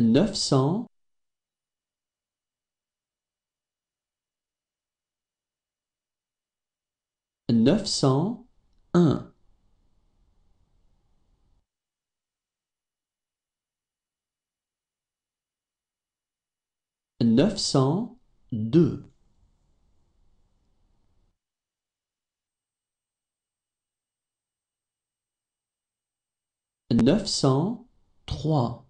900 901 902 903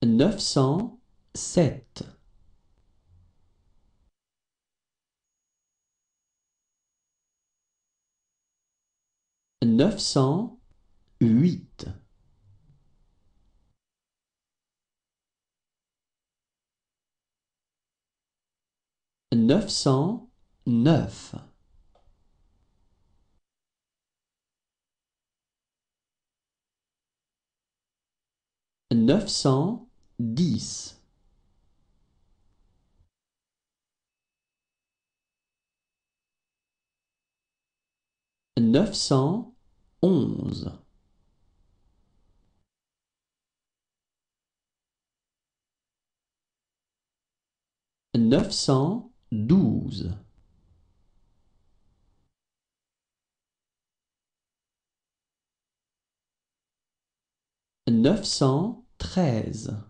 907 908 909 900 10 911 912 913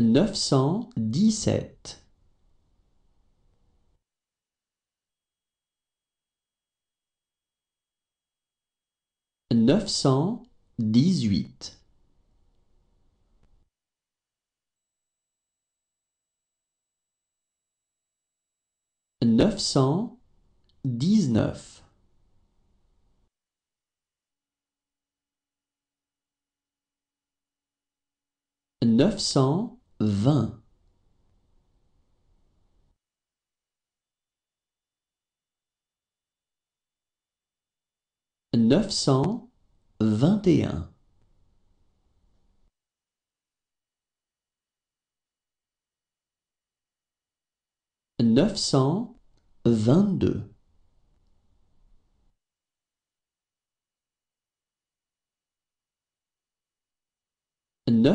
917 918 919 900 20 921 922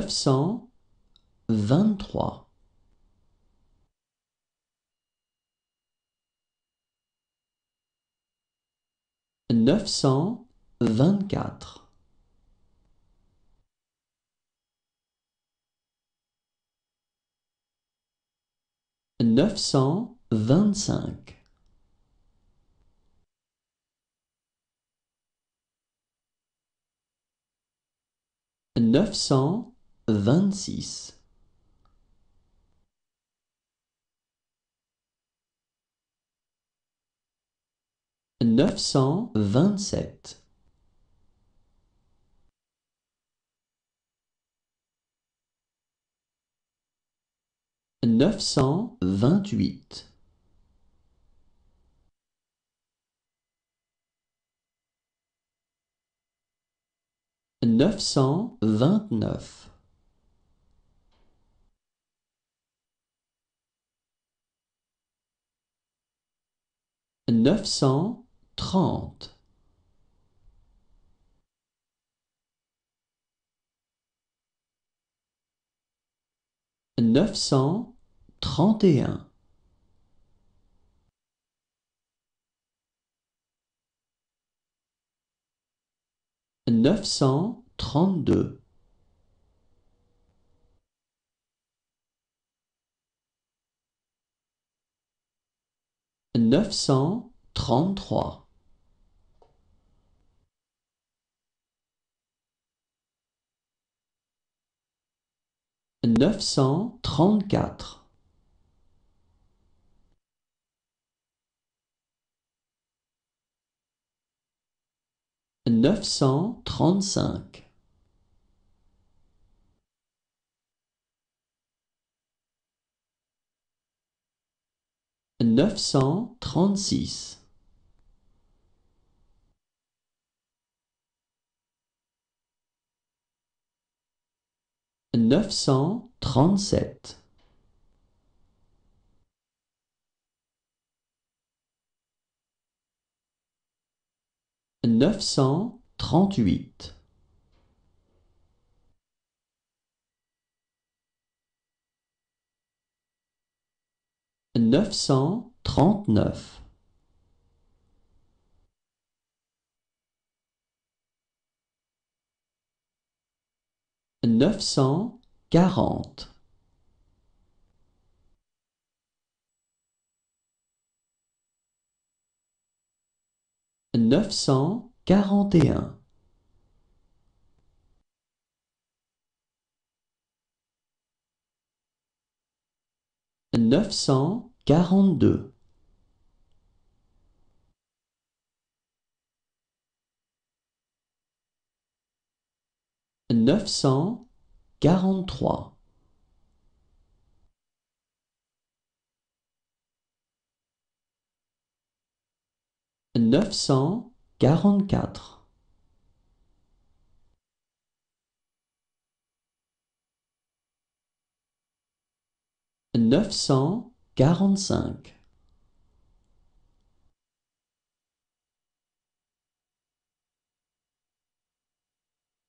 900 vingt-trois neuf cent vingt-quatre neuf cent vingt-cinq neuf cent vingt-six 927 928 929 900 trente. Neuf cent trente et un. Neuf cent trente-deux. Neuf cent trente-trois. neuf cent trente-quatre. Neuf cent trente-cinq. Neuf cent trente-six. neuf cent trente-sept neuf cent trente-huit neuf cent trente-neuf neuf cent quarante. Neuf cent quarante et un. Neuf cent quarante-deux. neuf cent quarante-trois neuf cent quarante-quatre neuf cent quarante-cinq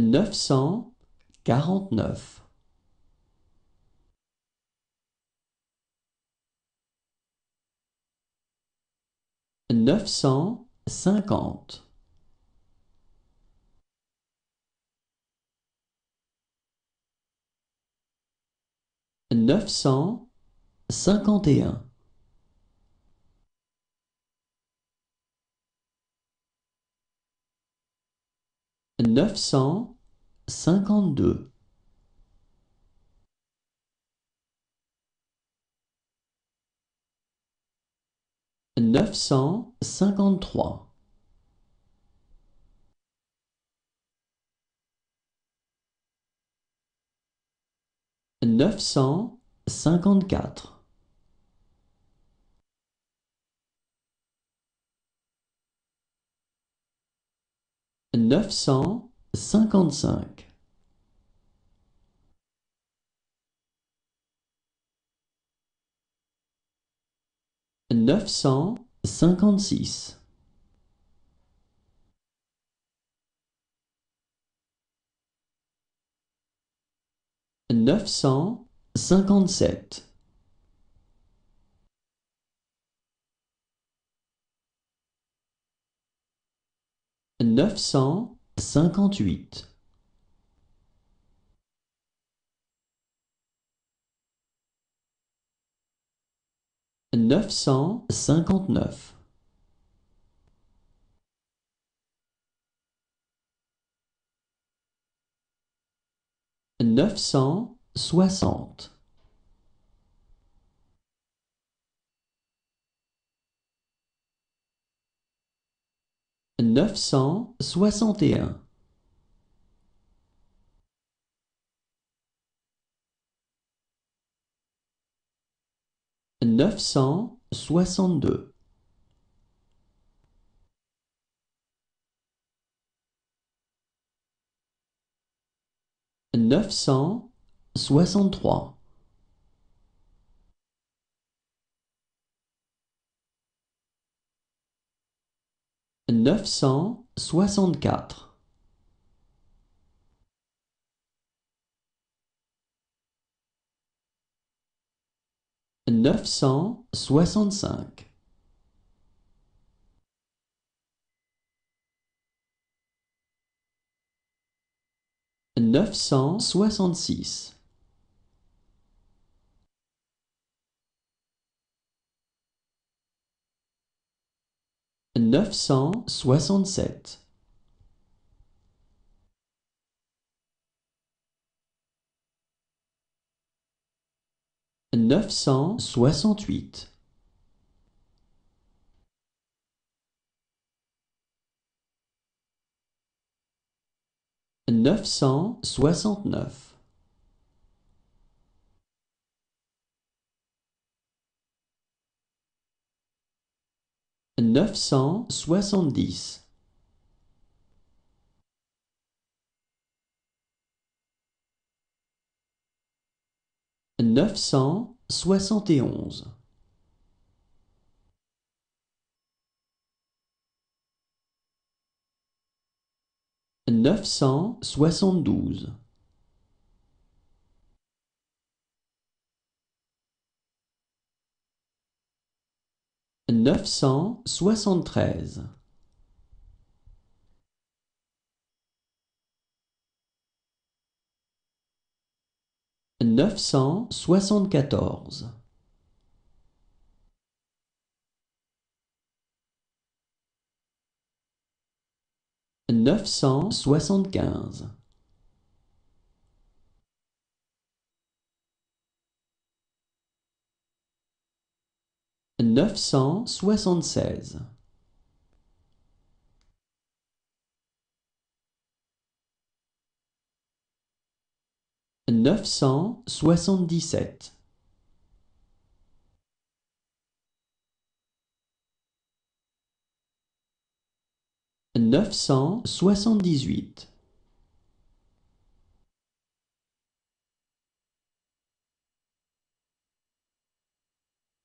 neuf cent quarante-neuf. neuf cent cinquante. Neuf cent cinquante et un. neuf cent cinquante-deux neuf cent cinquante-trois neuf cent cinquante-quatre neuf cent cinquante-cinq. Neuf cent cinquante-six. Neuf cent cinquante-sept. neuf cent cinquante-huit neuf cent cinquante-neuf neuf cent soixante neuf cent soixante et un. Neuf cent soixante-deux. Neuf cent soixante-trois. neuf cent soixante-quatre neuf cent soixante-cinq neuf cent soixante-six neuf cent soixante-sept neuf cent soixante-huit neuf cent soixante-neuf neuf cent soixante-dix neuf cent soixante et onze neuf cent soixante-douze neuf cent soixante-treize neuf cent soixante-quatorze neuf cent soixante-quinze neuf cent soixante-seize neuf cent soixante-dix-sept neuf cent soixante-dix-huit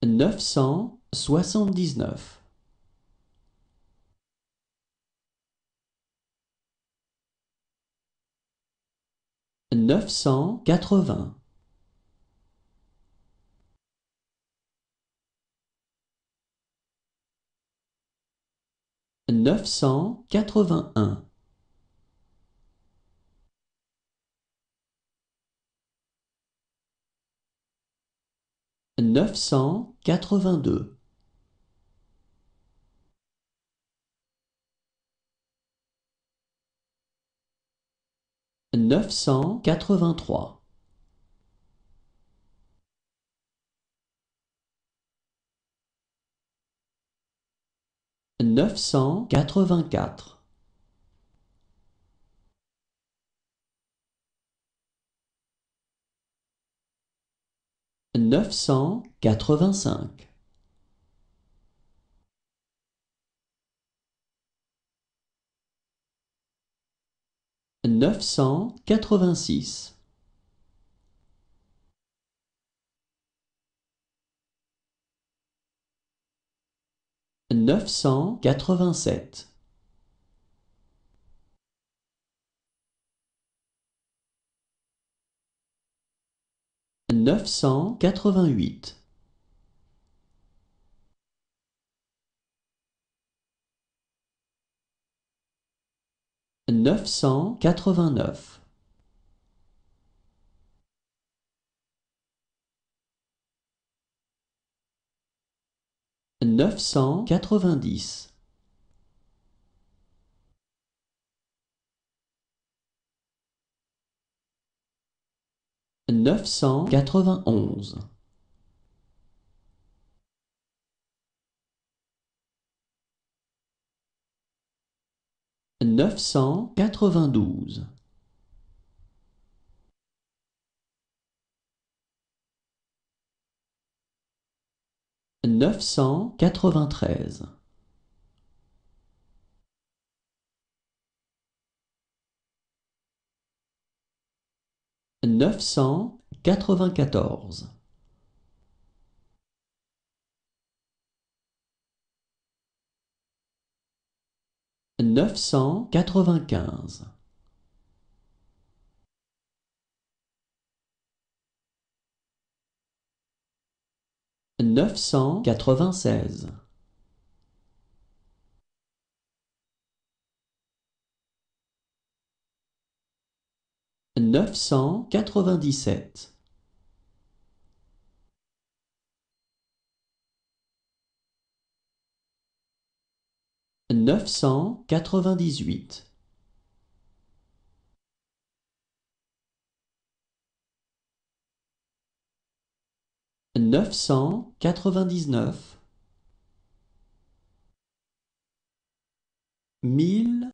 neuf cent soixante-dix-neuf neuf cent quatre-vingts neuf cent quatre-vingt-un neuf cent quatre-vingt-deux. neuf cent quatre-vingt-trois. neuf cent quatre-vingt-quatre. neuf cent quatre-vingt-cinq neuf cent quatre-vingt-six neuf cent quatre-vingt-sept neuf cent quatre-vingt-huit neuf cent quatre-vingt-neuf neuf cent quatre-vingt-dix neuf cent quatre-vingt-onze neuf cent quatre-vingt-douze neuf cent quatre-vingt-treize neuf cent quatre-vingt-quatorze neuf cent quatre-vingt-quinze neuf cent quatre-vingt-seize neuf cent quatre-vingt-dix-sept neuf cent quatre-vingt-dix-huit neuf cent quatre-vingt-dix-neuf mille